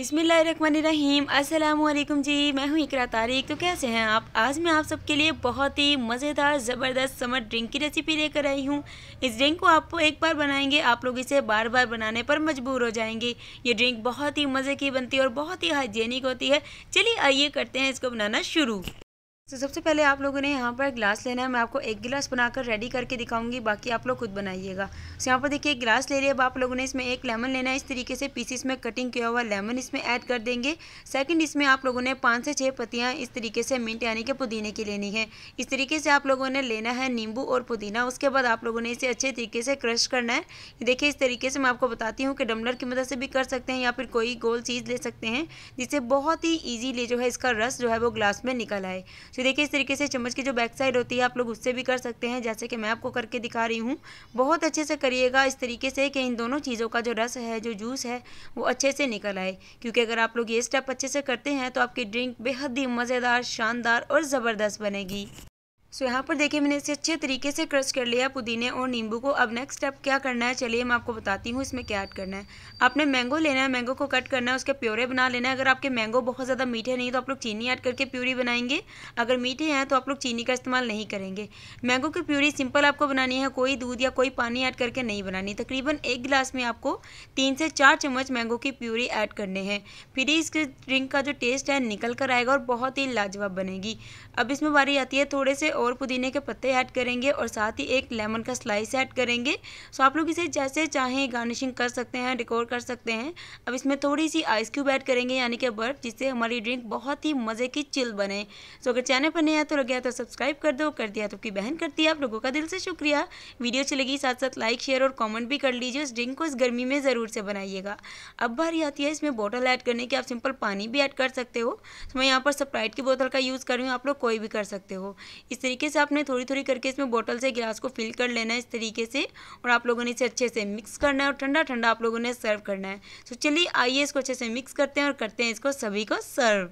बिसमीम अल्लाम जी मैं हूँ इकरा तारिक तो कैसे हैं आप आज मैं आप सबके लिए बहुत ही मज़ेदार ज़बरदस्त समर ड्रिंक की रेसिपी लेकर आई हूँ इस ड्रिंक को आप एक बार बनाएंगे आप लोग इसे बार बार बनाने पर मजबूर हो जाएंगे ये ड्रिंक बहुत ही मज़े की बनती है और बहुत ही हाइजेनिक होती है चलिए आइए करते हैं इसको बनाना शुरू तो सबसे पहले आप लोगों ने यहाँ पर ग्लास लेना है मैं आपको एक गिलास बनाकर रेडी करके दिखाऊंगी बाकी आप लोग खुद बनाइएगा तो यहाँ पर देखिए गिलास ले रही है अब आप लोगों ने इसमें एक लेमन लेना है इस तरीके से पीसीस में कटिंग किया हुआ लेमन इसमें ऐड कर देंगे सेकंड इसमें आप लोगों ने पाँच से छः पत्तियाँ इस तरीके से मिंट यानी कि पुदीने की लेनी है इस तरीके से आप लोगों ने लेना है नींबू और पुदीना उसके बाद आप लोगों ने इसे अच्छे तरीके से क्रश करना है देखिए इस तरीके से मैं आपको बताती हूँ कि डम्बलर की मदद से भी कर सकते हैं या फिर कोई गोल चीज़ ले सकते हैं जिससे बहुत ही ईजीली जो है इसका रस जो है वो ग्लास में निकल आए तो देखिए इस तरीके से चम्मच की जो बैक साइड होती है आप लोग उससे भी कर सकते हैं जैसे कि मैं आपको करके दिखा रही हूँ बहुत अच्छे से करिएगा इस तरीके से कि इन दोनों चीज़ों का जो रस है जो जूस है वो अच्छे से निकल आए क्योंकि अगर आप लोग ये स्टेप अच्छे से करते हैं तो आपकी ड्रिंक बेहद ही मज़ेदार शानदार और ज़बरदस्त बनेगी सो यहाँ पर देखिए मैंने इसे अच्छे तरीके से क्रश कर लिया पुदीने और नींबू को अब नेक्स्ट स्टेप क्या करना है चलिए मैं आपको बताती हूँ इसमें क्या ऐड करना है आपने मैंगो लेना है मैंगो को कट करना है उसके प्योरे बना लेना है अगर आपके मैंगो बहुत ज़्यादा मीठे नहीं तो आप लोग चीनी ऐड करके प्यूरी बनाएंगे अगर मीठे हैं तो आप लोग चीनी का इस्तेमाल नहीं करेंगे मैंगो की प्यूरी सिंपल आपको बनानी है कोई दूध या कोई पानी ऐड करके नहीं बनानी तकरीबन एक गिलास में आपको तीन से चार चम्मच मैंगो की प्यूरी ऐड करने हैं फिर इसके ड्रिंक का जो टेस्ट है निकल कर आएगा और बहुत ही लाजवाब बनेगी अब इसमें बारी आती है थोड़े से और पुदीने के पत्ते ऐड करेंगे और साथ ही एक लेमन का स्लाइस ऐड करेंगे सो आप लोग इसे जैसे चाहें गार्निशिंग कर सकते हैं डेकोर कर सकते हैं अब इसमें थोड़ी सी आइस क्यूब ऐड करेंगे यानी कि बर्फ जिससे हमारी ड्रिंक बहुत ही मज़े की चिल बने सो अगर चैनल पर नहीं आया तो लग गया तो सब्सक्राइब कर दो कर दिया तो की बहन करती है आप लोगों का दिल से शुक्रिया वीडियो चलेगी साथ साथ लाइक शेयर और कॉमेंट भी कर लीजिए उस ड्रिंक को इस गर्मी में ज़रूर से बनाइएगा अब भारी आती है इसमें बॉटल ऐड करने की आप सिंपल पानी भी ऐड कर सकते हो तो मैं यहाँ पर स्प्राइट की बोतल का यूज़ कर रही हूँ आप लोग कोई भी कर सकते हो इससे तरीके से आपने थोड़ी थोड़ी करके इसमें बॉटल से गिलास को फिल कर लेना है इस तरीके से और आप लोगों ने इसे अच्छे से मिक्स करना है और ठंडा ठंडा आप लोगों ने सर्व करना है तो चलिए आइए इसको अच्छे से मिक्स करते हैं और करते हैं इसको सभी को सर्व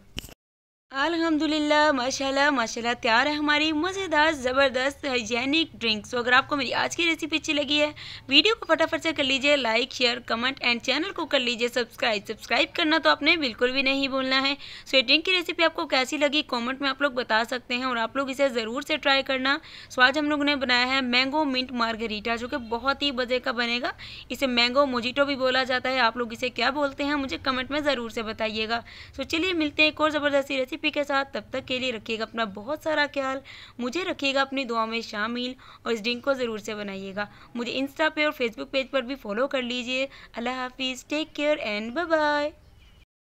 अल्हम्दुलिल्लाह माशाल्लाह माशाल्लाह तैयार है हमारी मज़ेदार ज़बरदस्त हाइजैनिक ड्रिंक्स तो अगर आपको मेरी आज की रेसिपी अच्छी लगी है वीडियो को फटाफट से कर लीजिए like share comment and channel को कर लीजिए सब्सक्राइब सब्सक्राइब करना तो आपने बिल्कुल भी नहीं भूलना है सो ये ड्रिंक की रेसिपी आपको कैसी लगी कॉमेंट में आप लोग बता सकते हैं और आप लोग इसे ज़रूर से ट्राई करना सो आज हम लोग ने बनाया है मैंगो मिंट मार्गरीटा जो कि बहुत ही मज़े का बनेगा इसे मैंगो मोजिटो भी बोला जाता है आप लोग इसे क्या बोलते हैं मुझे कमेंट में ज़रूर से बताइएगा सो चलिए मिलते हैं एक और ज़बरदस्ती रेसिपी रेसिपी के साथ तब तक के लिए रखिएगा अपना बहुत सारा ख्याल मुझे रखिएगा अपनी दुआ में शामिल और इस ड्रिंक को ज़रूर से बनाइएगा मुझे इंस्टा पे और फेसबुक पेज पर भी फॉलो कर लीजिए अल्लाह हाफिज़ टेक केयर एंड बाय